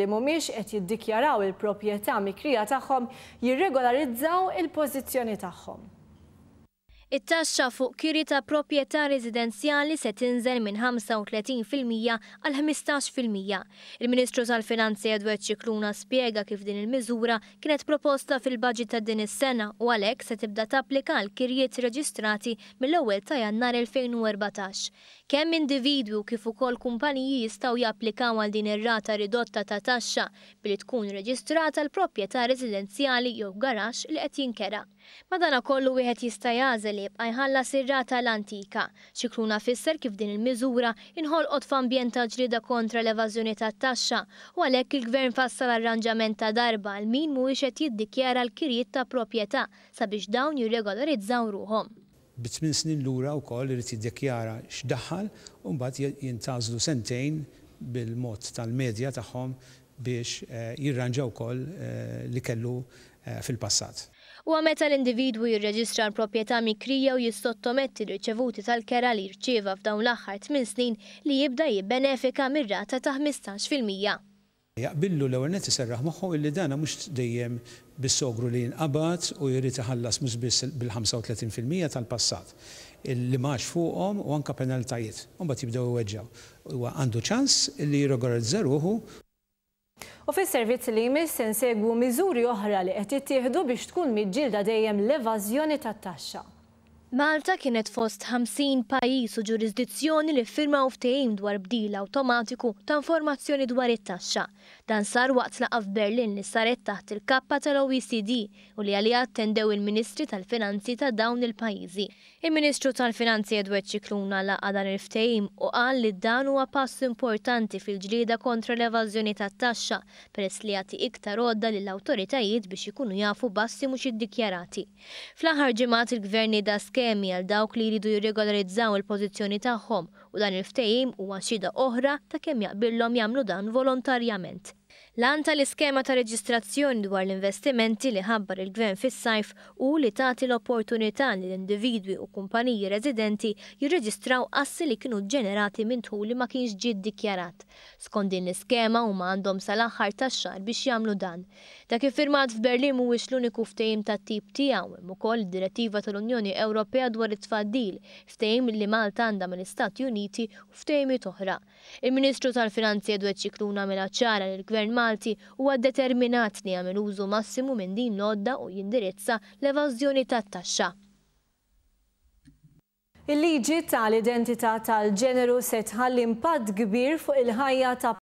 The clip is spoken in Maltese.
li mumiex qed jiddikjaraw il-proprjetà mikrija tagħhom jirregolarizzaw il-pożizzjoni tagħhom. It-taxxa fuq kiri ta' proprjetà residenzjali se tinżel minn 35% għal 15%. Il-Ministru tal-Finanzi Edward Ċikluna spjega kif din il-miżura kienet proposta fil-baġit ta' din is-sena u għalhekk se tibda tapplika l kirjiet reġistrati mill-ewwel ta' Jannar 2014. Kemm individwu kif ukoll kumpaniji jistgħu japplikaw għal din ir-rata ridotta ta' taxxa billi tkun reġistrata l proprjetà residenzjali jew garax li qed jinkera. Madana kollu wieħed jista' jażel li għajħalla jħallas l-antika. Xikruna fisser kif din il-miżura inħol f'ambjent ta' ġrida kontra l-evażjoni tat-taxxa u għalhekk il-gvern fassal arranġament ta' darba għal min mhuwiex qed jiddikjara l-kirjiet ta' proprjetà sabiex dawn jirregolarizzaw ruhom bitmin snin lura u koll irrit jiddikjara x'daħħal u mbagħad jintazlu sentejn bil-mod tal-medja tagħhom biex eh, jirranġaw koll eh, li kellu eh, fil-passat u meta l-individwu jirreġistra l-propieta mikrija u jistottometti riċevuti tal-kera li jirċeva f'dawn l-axħar 8 snin li jibda jibbenefika mir-rata ta' 15%. Jaqbillu l-ewwel net iserraħ moħħu illi dana mhux dejjem bis-sogru li jinqabad u jrid iħallas mux biss bil-35% tal-passat Illi maċ fuqhom u anka penaltajiet. Mbagħad jibdew iweġġgħu. Huwa għandu ċans li jirregolarizza ruħu U fis servizz li jmiss insegwu miżuri oħra li qed jittieħdu biex tkun miġġilda dejjem l-evażjoni tat-taxxa. Malta kienet fost 50 pajis u ġurisdizzjoni li firma ftehim dwar bdil awtomatiku ta' informazzjoni dwar it-taxxa. Dan sar waqt laqaf Berlin li saret taħt il-kappa tal-OECD u li għalija attendew il-Ministri tal-Finanzi ta' dawn il-pajizi. Il-Ministru tal-Finanzi Edward Ċikluna laqa dan il-ftehim u qal li dan huwa pass importanti fil-ġlida kontra l-evażjoni tat-taxxa peress li jagħti iktar għodda lill-awtoritajiet biex ikunu jafu bassi mhux iddikjarati. Fl-aħħar ġimgħat il-gvern daske skemi għal dawk li jridu jirregolarizzaw il-pożizzjoni tagħhom u dan il-ftehim huwa xhieda oħra ta' kemm jaqbilhom jagħmlu dan volontarjament. L-anta l-iskema ta' reġistrazzjoni dwar l-investimenti li ħabbar il-gvern fis-sajf u li tagħti l-opportunità li l-individwi u kumpaniji residenti jirreġistraw assi li kienu ġenerati minn li ma kienx ġid dikjarat. Skont din l-iskema huma għandhom sal-aħħar tax-xahar biex jagħmlu dan. Dak iffirmat f'Berlin mhuwiex l-uniku ftehim tat-tip tiegħu hemm ukoll direttiva tal-Unjoni Ewropea dwar it-tfaddil, ftehim li Malta għandha mill-Istati Uniti u ftehimi oħra. Il-Ministru tal-Finanzi Edward Ċikluna mela ċara li l-Gvern il-Gvern Malti huwa determinat li għamil użu massimu minn din l-odda u jindirizza l-evażjoni tat-taxxa. Il-liġi tal-identità tal-ġeneru se tħall impatt kbir fuq il-ħajja ta'